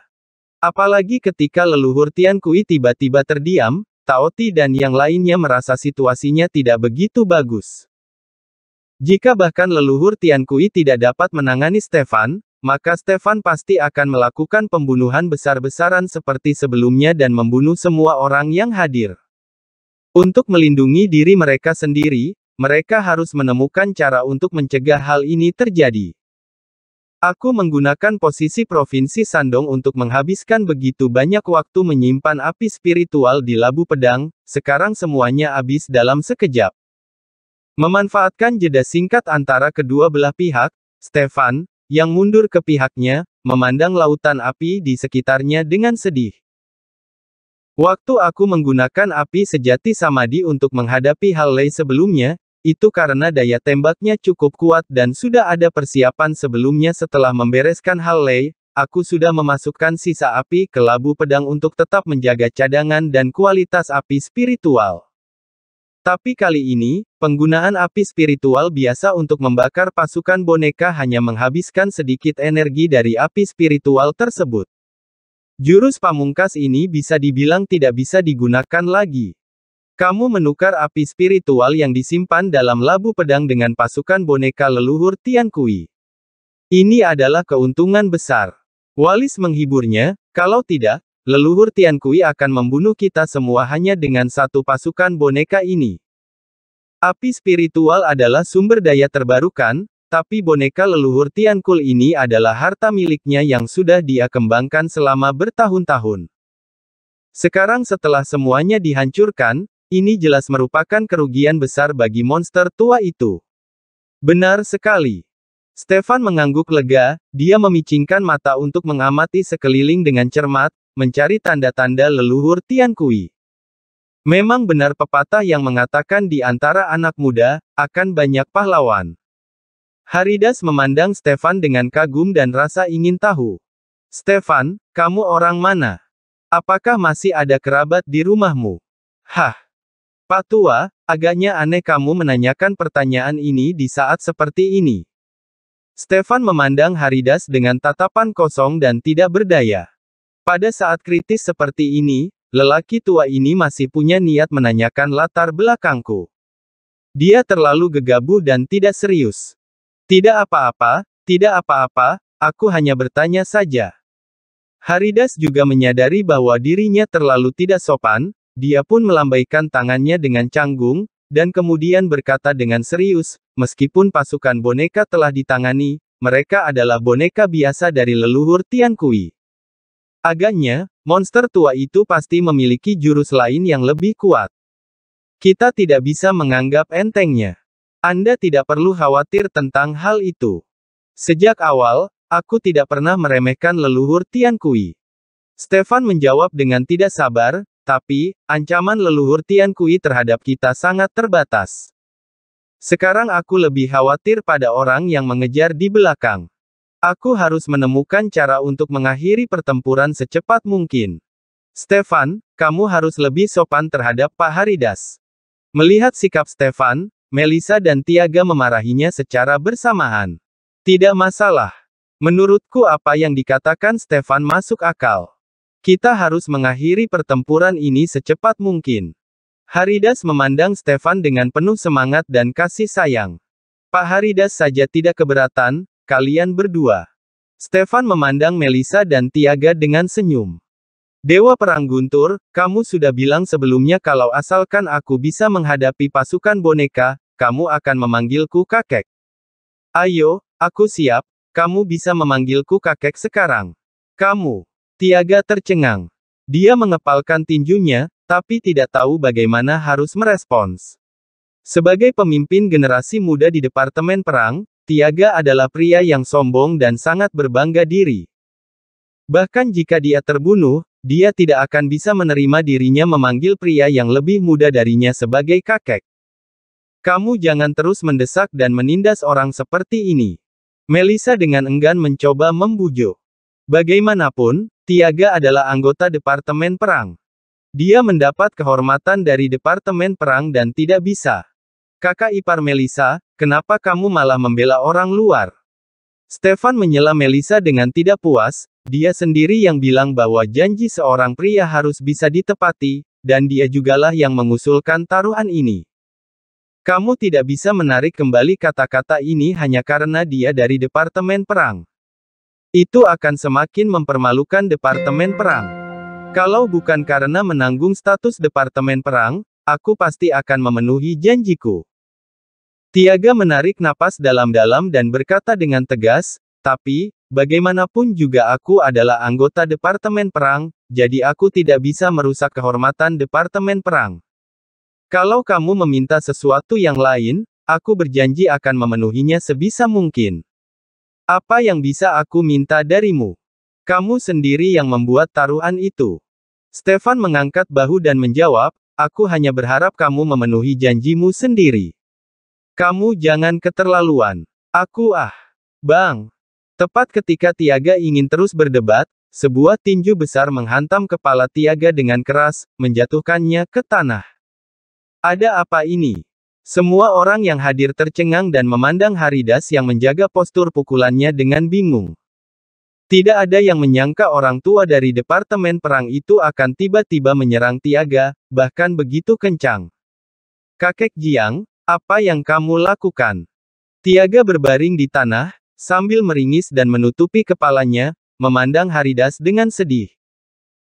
Apalagi ketika leluhur Tian Kui tiba-tiba terdiam, Tao Ti dan yang lainnya merasa situasinya tidak begitu bagus. Jika bahkan leluhur Tian Kui tidak dapat menangani Stefan, maka Stefan pasti akan melakukan pembunuhan besar-besaran seperti sebelumnya dan membunuh semua orang yang hadir. Untuk melindungi diri mereka sendiri, mereka harus menemukan cara untuk mencegah hal ini terjadi. Aku menggunakan posisi Provinsi Sandong untuk menghabiskan begitu banyak waktu menyimpan api spiritual di labu pedang, sekarang semuanya habis dalam sekejap. Memanfaatkan jeda singkat antara kedua belah pihak, Stefan, yang mundur ke pihaknya, memandang lautan api di sekitarnya dengan sedih. Waktu aku menggunakan api sejati Samadi untuk menghadapi hal lain sebelumnya, itu karena daya tembaknya cukup kuat dan sudah ada persiapan sebelumnya setelah membereskan hal lain, aku sudah memasukkan sisa api ke labu pedang untuk tetap menjaga cadangan dan kualitas api spiritual. Tapi kali ini, penggunaan api spiritual biasa untuk membakar pasukan boneka hanya menghabiskan sedikit energi dari api spiritual tersebut. Jurus pamungkas ini bisa dibilang tidak bisa digunakan lagi. Kamu menukar api spiritual yang disimpan dalam labu pedang dengan pasukan boneka leluhur Tiankui. Ini adalah keuntungan besar. Walis menghiburnya, kalau tidak, Leluhur Tian Kui akan membunuh kita semua hanya dengan satu pasukan boneka ini. Api spiritual adalah sumber daya terbarukan, tapi boneka leluhur Tian Kul ini adalah harta miliknya yang sudah dia kembangkan selama bertahun-tahun. Sekarang setelah semuanya dihancurkan, ini jelas merupakan kerugian besar bagi monster tua itu. Benar sekali. Stefan mengangguk lega, dia memicingkan mata untuk mengamati sekeliling dengan cermat, mencari tanda-tanda leluhur Tian Kui. Memang benar pepatah yang mengatakan di antara anak muda, akan banyak pahlawan. Haridas memandang Stefan dengan kagum dan rasa ingin tahu. Stefan, kamu orang mana? Apakah masih ada kerabat di rumahmu? Hah. Pak Tua, agaknya aneh kamu menanyakan pertanyaan ini di saat seperti ini. Stefan memandang Haridas dengan tatapan kosong dan tidak berdaya. Pada saat kritis seperti ini, lelaki tua ini masih punya niat menanyakan latar belakangku. Dia terlalu gegabah dan tidak serius. Tidak apa-apa, tidak apa-apa, aku hanya bertanya saja. Haridas juga menyadari bahwa dirinya terlalu tidak sopan, dia pun melambaikan tangannya dengan canggung, dan kemudian berkata dengan serius, meskipun pasukan boneka telah ditangani, mereka adalah boneka biasa dari leluhur Tian Kui. Agaknya, monster tua itu pasti memiliki jurus lain yang lebih kuat. Kita tidak bisa menganggap entengnya. Anda tidak perlu khawatir tentang hal itu. Sejak awal, aku tidak pernah meremehkan leluhur Tian Kui. Stefan menjawab dengan tidak sabar, tapi, ancaman leluhur Tian Kui terhadap kita sangat terbatas. Sekarang aku lebih khawatir pada orang yang mengejar di belakang. Aku harus menemukan cara untuk mengakhiri pertempuran secepat mungkin. Stefan, kamu harus lebih sopan terhadap Pak Haridas. Melihat sikap Stefan, Melisa dan Tiaga memarahinya secara bersamaan. Tidak masalah. Menurutku apa yang dikatakan Stefan masuk akal. Kita harus mengakhiri pertempuran ini secepat mungkin. Haridas memandang Stefan dengan penuh semangat dan kasih sayang. Pak Haridas saja tidak keberatan, kalian berdua. Stefan memandang Melisa dan Tiaga dengan senyum. Dewa Perang Guntur, kamu sudah bilang sebelumnya kalau asalkan aku bisa menghadapi pasukan boneka, kamu akan memanggilku kakek. Ayo, aku siap, kamu bisa memanggilku kakek sekarang. Kamu. Tiaga tercengang. Dia mengepalkan tinjunya, tapi tidak tahu bagaimana harus merespons. Sebagai pemimpin generasi muda di Departemen Perang, Tiaga adalah pria yang sombong dan sangat berbangga diri. Bahkan jika dia terbunuh, dia tidak akan bisa menerima dirinya memanggil pria yang lebih muda darinya sebagai kakek. Kamu jangan terus mendesak dan menindas orang seperti ini. Melissa dengan enggan mencoba membujuk. Bagaimanapun, Tiaga adalah anggota Departemen Perang. Dia mendapat kehormatan dari Departemen Perang dan tidak bisa Kakak ipar Melisa, kenapa kamu malah membela orang luar? Stefan menyela Melisa dengan tidak puas, dia sendiri yang bilang bahwa janji seorang pria harus bisa ditepati, dan dia jugalah yang mengusulkan taruhan ini. Kamu tidak bisa menarik kembali kata-kata ini hanya karena dia dari Departemen Perang. Itu akan semakin mempermalukan Departemen Perang. Kalau bukan karena menanggung status Departemen Perang, aku pasti akan memenuhi janjiku. Tiaga menarik napas dalam-dalam dan berkata dengan tegas, tapi, bagaimanapun juga aku adalah anggota Departemen Perang, jadi aku tidak bisa merusak kehormatan Departemen Perang. Kalau kamu meminta sesuatu yang lain, aku berjanji akan memenuhinya sebisa mungkin. Apa yang bisa aku minta darimu? Kamu sendiri yang membuat taruhan itu. Stefan mengangkat bahu dan menjawab, aku hanya berharap kamu memenuhi janjimu sendiri. Kamu jangan keterlaluan. Aku ah. Bang. Tepat ketika Tiaga ingin terus berdebat, sebuah tinju besar menghantam kepala Tiaga dengan keras, menjatuhkannya ke tanah. Ada apa ini? Semua orang yang hadir tercengang dan memandang Haridas yang menjaga postur pukulannya dengan bingung. Tidak ada yang menyangka orang tua dari Departemen Perang itu akan tiba-tiba menyerang Tiaga, bahkan begitu kencang. Kakek Jiang, apa yang kamu lakukan? Tiaga berbaring di tanah, sambil meringis dan menutupi kepalanya, memandang Haridas dengan sedih.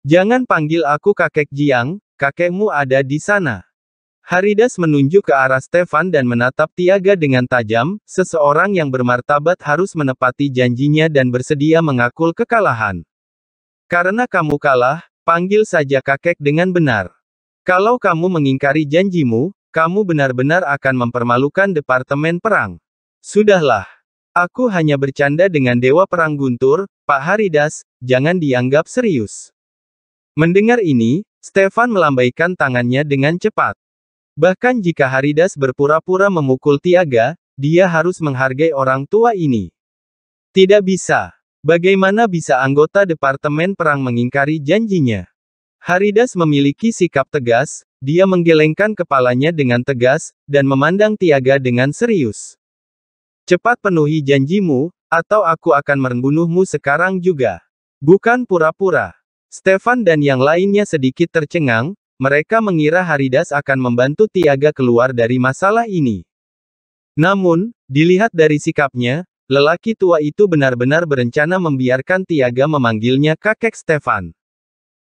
Jangan panggil aku kakek Jiang, kakekmu ada di sana. Haridas menunjuk ke arah Stefan dan menatap Tiaga dengan tajam, seseorang yang bermartabat harus menepati janjinya dan bersedia mengakul kekalahan. Karena kamu kalah, panggil saja kakek dengan benar. Kalau kamu mengingkari janjimu, kamu benar-benar akan mempermalukan Departemen Perang. Sudahlah. Aku hanya bercanda dengan Dewa Perang Guntur, Pak Haridas, jangan dianggap serius. Mendengar ini, Stefan melambaikan tangannya dengan cepat. Bahkan jika Haridas berpura-pura memukul Tiaga, dia harus menghargai orang tua ini. Tidak bisa. Bagaimana bisa anggota Departemen Perang mengingkari janjinya? Haridas memiliki sikap tegas, dia menggelengkan kepalanya dengan tegas, dan memandang Tiaga dengan serius. Cepat penuhi janjimu, atau aku akan membunuhmu sekarang juga. Bukan pura-pura. Stefan dan yang lainnya sedikit tercengang, mereka mengira Haridas akan membantu Tiaga keluar dari masalah ini. Namun, dilihat dari sikapnya, lelaki tua itu benar-benar berencana membiarkan Tiaga memanggilnya kakek Stefan.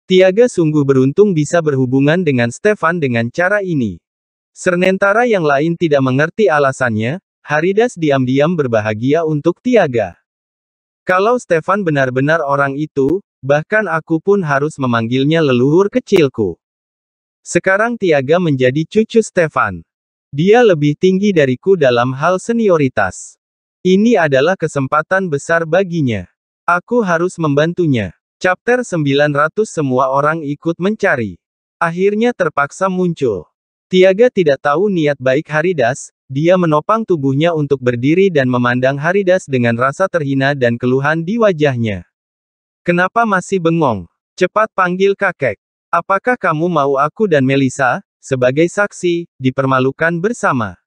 Tiaga sungguh beruntung bisa berhubungan dengan Stefan dengan cara ini. Sernentara yang lain tidak mengerti alasannya, Haridas diam-diam berbahagia untuk Tiaga. Kalau Stefan benar-benar orang itu, bahkan aku pun harus memanggilnya leluhur kecilku. Sekarang Tiaga menjadi cucu Stefan. Dia lebih tinggi dariku dalam hal senioritas. Ini adalah kesempatan besar baginya. Aku harus membantunya. Chapter 900 Semua orang ikut mencari. Akhirnya terpaksa muncul. Tiaga tidak tahu niat baik Haridas, dia menopang tubuhnya untuk berdiri dan memandang Haridas dengan rasa terhina dan keluhan di wajahnya. Kenapa masih bengong? Cepat panggil kakek. Apakah kamu mau aku dan Melisa, sebagai saksi, dipermalukan bersama?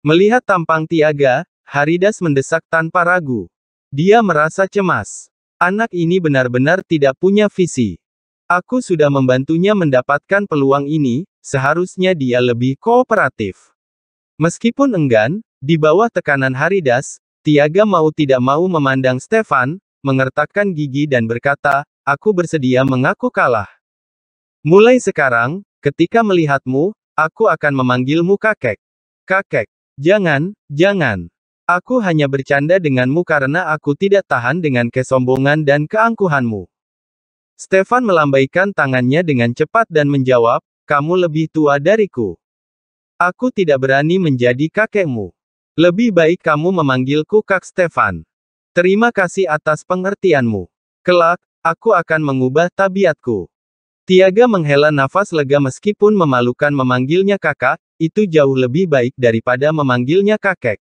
Melihat tampang Tiaga, Haridas mendesak tanpa ragu. Dia merasa cemas. Anak ini benar-benar tidak punya visi. Aku sudah membantunya mendapatkan peluang ini, seharusnya dia lebih kooperatif. Meskipun enggan, di bawah tekanan Haridas, Tiaga mau tidak mau memandang Stefan, mengertakkan gigi dan berkata, aku bersedia mengaku kalah. Mulai sekarang, ketika melihatmu, aku akan memanggilmu kakek. Kakek, jangan, jangan. Aku hanya bercanda denganmu karena aku tidak tahan dengan kesombongan dan keangkuhanmu. Stefan melambaikan tangannya dengan cepat dan menjawab, kamu lebih tua dariku. Aku tidak berani menjadi kakekmu. Lebih baik kamu memanggilku Kak Stefan. Terima kasih atas pengertianmu. Kelak, aku akan mengubah tabiatku. Tiaga menghela nafas lega meskipun memalukan memanggilnya kakak, itu jauh lebih baik daripada memanggilnya kakek.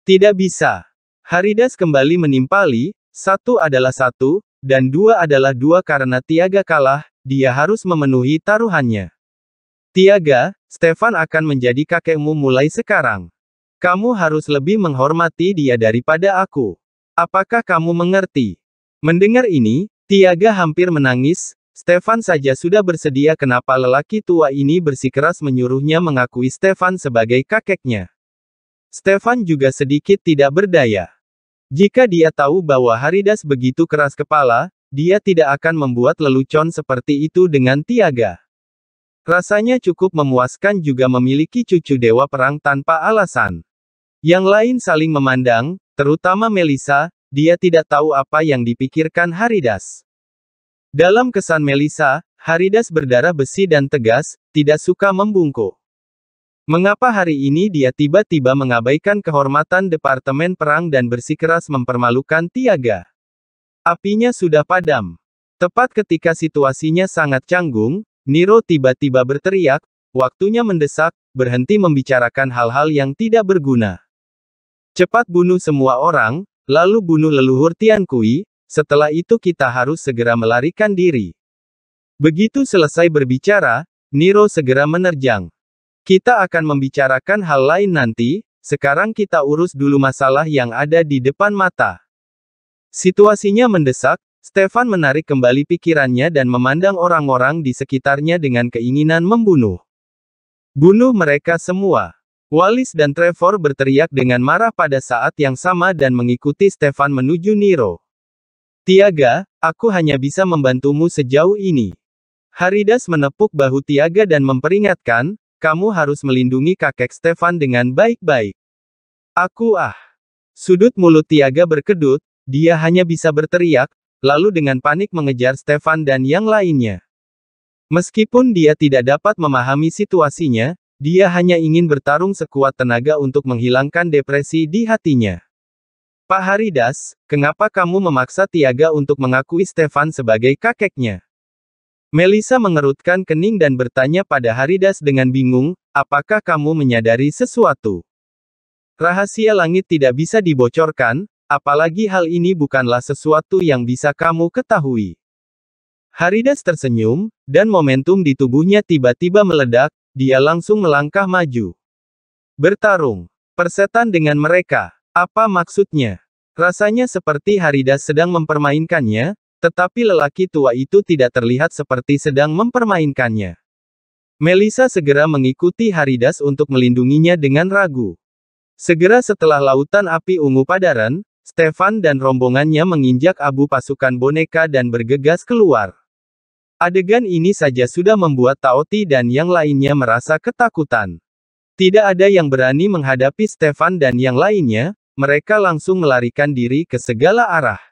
Tidak bisa. Haridas kembali menimpali, satu adalah satu, dan dua adalah dua karena Tiaga kalah, dia harus memenuhi taruhannya. Tiaga, Stefan akan menjadi kakekmu mulai sekarang. Kamu harus lebih menghormati dia daripada aku. Apakah kamu mengerti? Mendengar ini, Tiaga hampir menangis, Stefan saja sudah bersedia kenapa lelaki tua ini bersikeras menyuruhnya mengakui Stefan sebagai kakeknya. Stefan juga sedikit tidak berdaya. Jika dia tahu bahwa Haridas begitu keras kepala, dia tidak akan membuat lelucon seperti itu dengan Tiaga. Rasanya cukup memuaskan juga memiliki cucu dewa perang tanpa alasan. Yang lain saling memandang, terutama Melisa, dia tidak tahu apa yang dipikirkan Haridas. Dalam kesan Melisa, Haridas berdarah besi dan tegas, tidak suka membungkuk. Mengapa hari ini dia tiba-tiba mengabaikan kehormatan Departemen Perang dan bersikeras mempermalukan Tiaga? Apinya sudah padam. Tepat ketika situasinya sangat canggung, Niro tiba-tiba berteriak, waktunya mendesak, berhenti membicarakan hal-hal yang tidak berguna. Cepat bunuh semua orang, lalu bunuh leluhur Tian Kui, setelah itu kita harus segera melarikan diri. Begitu selesai berbicara, Niro segera menerjang. Kita akan membicarakan hal lain nanti, sekarang kita urus dulu masalah yang ada di depan mata. Situasinya mendesak, Stefan menarik kembali pikirannya dan memandang orang-orang di sekitarnya dengan keinginan membunuh. Bunuh mereka semua. Wallis dan Trevor berteriak dengan marah pada saat yang sama dan mengikuti Stefan menuju Nero. Tiaga, aku hanya bisa membantumu sejauh ini. Haridas menepuk bahu Tiaga dan memperingatkan, kamu harus melindungi kakek Stefan dengan baik-baik. Aku ah. Sudut mulut Tiaga berkedut, dia hanya bisa berteriak, lalu dengan panik mengejar Stefan dan yang lainnya. Meskipun dia tidak dapat memahami situasinya, dia hanya ingin bertarung sekuat tenaga untuk menghilangkan depresi di hatinya. Pak Haridas, kenapa kamu memaksa Tiaga untuk mengakui Stefan sebagai kakeknya? Melisa mengerutkan kening dan bertanya pada Haridas dengan bingung, apakah kamu menyadari sesuatu? Rahasia langit tidak bisa dibocorkan, apalagi hal ini bukanlah sesuatu yang bisa kamu ketahui. Haridas tersenyum, dan momentum di tubuhnya tiba-tiba meledak, dia langsung melangkah maju. Bertarung. Persetan dengan mereka. Apa maksudnya? Rasanya seperti Haridas sedang mempermainkannya, tetapi lelaki tua itu tidak terlihat seperti sedang mempermainkannya. Melisa segera mengikuti Haridas untuk melindunginya dengan ragu. Segera setelah lautan api ungu padaran, Stefan dan rombongannya menginjak abu pasukan boneka dan bergegas keluar. Adegan ini saja sudah membuat Taoti dan yang lainnya merasa ketakutan. Tidak ada yang berani menghadapi Stefan dan yang lainnya, mereka langsung melarikan diri ke segala arah.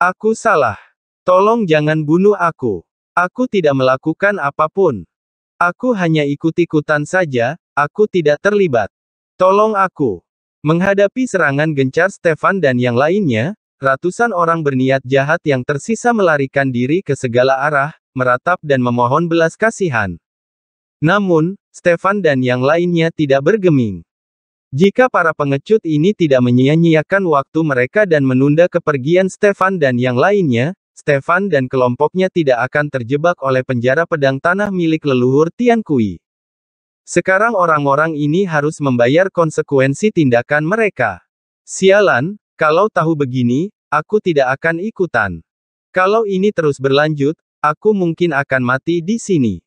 Aku salah. Tolong jangan bunuh aku. Aku tidak melakukan apapun. Aku hanya ikut-ikutan saja, aku tidak terlibat. Tolong aku. Menghadapi serangan gencar Stefan dan yang lainnya, ratusan orang berniat jahat yang tersisa melarikan diri ke segala arah, meratap dan memohon belas kasihan. Namun, Stefan dan yang lainnya tidak bergeming. Jika para pengecut ini tidak menyia-nyiakan waktu mereka dan menunda kepergian Stefan dan yang lainnya, Stefan dan kelompoknya tidak akan terjebak oleh penjara pedang tanah milik leluhur Tian Kui. Sekarang orang-orang ini harus membayar konsekuensi tindakan mereka. Sialan, kalau tahu begini, aku tidak akan ikutan. Kalau ini terus berlanjut, aku mungkin akan mati di sini.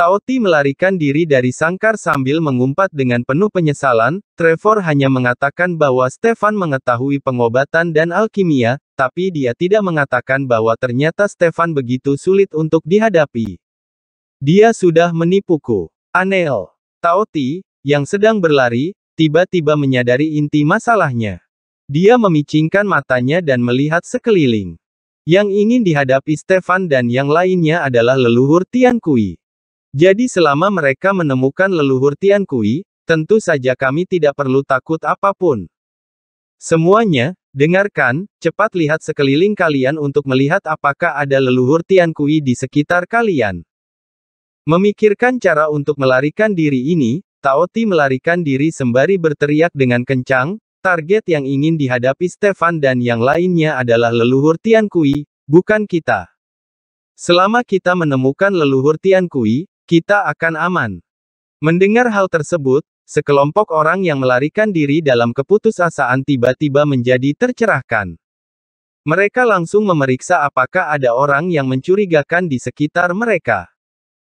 Taoti melarikan diri dari sangkar sambil mengumpat dengan penuh penyesalan, Trevor hanya mengatakan bahwa Stefan mengetahui pengobatan dan alkimia, tapi dia tidak mengatakan bahwa ternyata Stefan begitu sulit untuk dihadapi. Dia sudah menipuku. Anel. Taoti, yang sedang berlari, tiba-tiba menyadari inti masalahnya. Dia memicingkan matanya dan melihat sekeliling. Yang ingin dihadapi Stefan dan yang lainnya adalah leluhur Tian Kui. Jadi selama mereka menemukan leluhur Tian Kui, tentu saja kami tidak perlu takut apapun. Semuanya, dengarkan, cepat lihat sekeliling kalian untuk melihat apakah ada leluhur Tian Kui di sekitar kalian. Memikirkan cara untuk melarikan diri ini, Taoti melarikan diri sembari berteriak dengan kencang, target yang ingin dihadapi Stefan dan yang lainnya adalah leluhur Tian Kui, bukan kita. Selama kita menemukan leluhur Tian Kui, kita akan aman. Mendengar hal tersebut, sekelompok orang yang melarikan diri dalam keputusasaan tiba-tiba menjadi tercerahkan. Mereka langsung memeriksa apakah ada orang yang mencurigakan di sekitar mereka.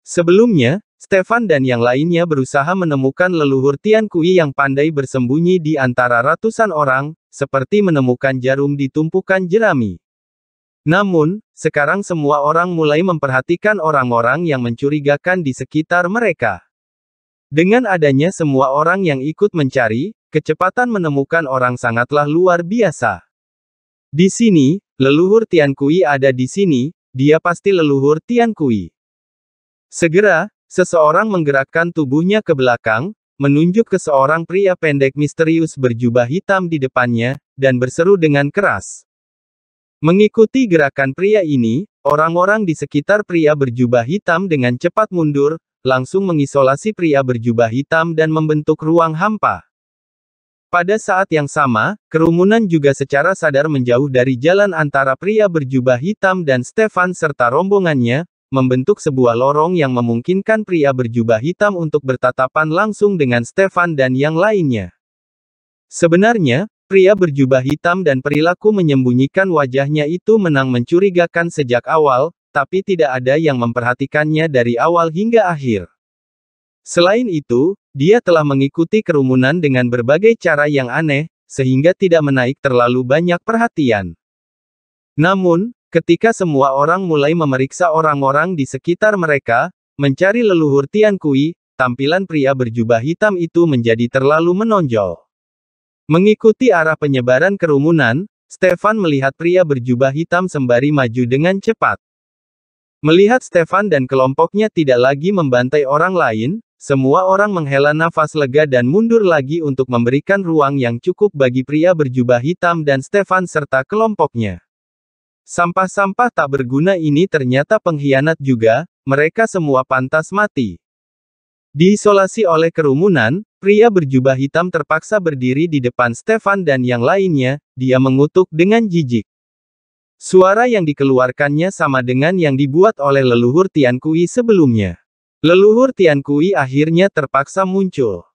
Sebelumnya, Stefan dan yang lainnya berusaha menemukan leluhur Tian Kui yang pandai bersembunyi di antara ratusan orang, seperti menemukan jarum di tumpukan jerami. Namun, sekarang semua orang mulai memperhatikan orang-orang yang mencurigakan di sekitar mereka. Dengan adanya semua orang yang ikut mencari, kecepatan menemukan orang sangatlah luar biasa. Di sini, leluhur Tiankui ada di sini, dia pasti leluhur Tiankui. Segera, seseorang menggerakkan tubuhnya ke belakang, menunjuk ke seorang pria pendek misterius berjubah hitam di depannya, dan berseru dengan keras. Mengikuti gerakan pria ini, orang-orang di sekitar pria berjubah hitam dengan cepat mundur, langsung mengisolasi pria berjubah hitam dan membentuk ruang hampa. Pada saat yang sama, kerumunan juga secara sadar menjauh dari jalan antara pria berjubah hitam dan Stefan serta rombongannya, membentuk sebuah lorong yang memungkinkan pria berjubah hitam untuk bertatapan langsung dengan Stefan dan yang lainnya. Sebenarnya, Pria berjubah hitam dan perilaku menyembunyikan wajahnya itu menang mencurigakan sejak awal, tapi tidak ada yang memperhatikannya dari awal hingga akhir. Selain itu, dia telah mengikuti kerumunan dengan berbagai cara yang aneh, sehingga tidak menaik terlalu banyak perhatian. Namun, ketika semua orang mulai memeriksa orang-orang di sekitar mereka, mencari leluhur Tian Kui, tampilan pria berjubah hitam itu menjadi terlalu menonjol. Mengikuti arah penyebaran kerumunan, Stefan melihat pria berjubah hitam sembari maju dengan cepat. Melihat Stefan dan kelompoknya tidak lagi membantai orang lain, semua orang menghela nafas lega dan mundur lagi untuk memberikan ruang yang cukup bagi pria berjubah hitam dan Stefan serta kelompoknya. Sampah-sampah tak berguna ini ternyata pengkhianat juga, mereka semua pantas mati. Diisolasi oleh kerumunan, pria berjubah hitam terpaksa berdiri di depan Stefan dan yang lainnya, dia mengutuk dengan jijik. Suara yang dikeluarkannya sama dengan yang dibuat oleh leluhur Tian Kui sebelumnya. Leluhur Tian Kui akhirnya terpaksa muncul.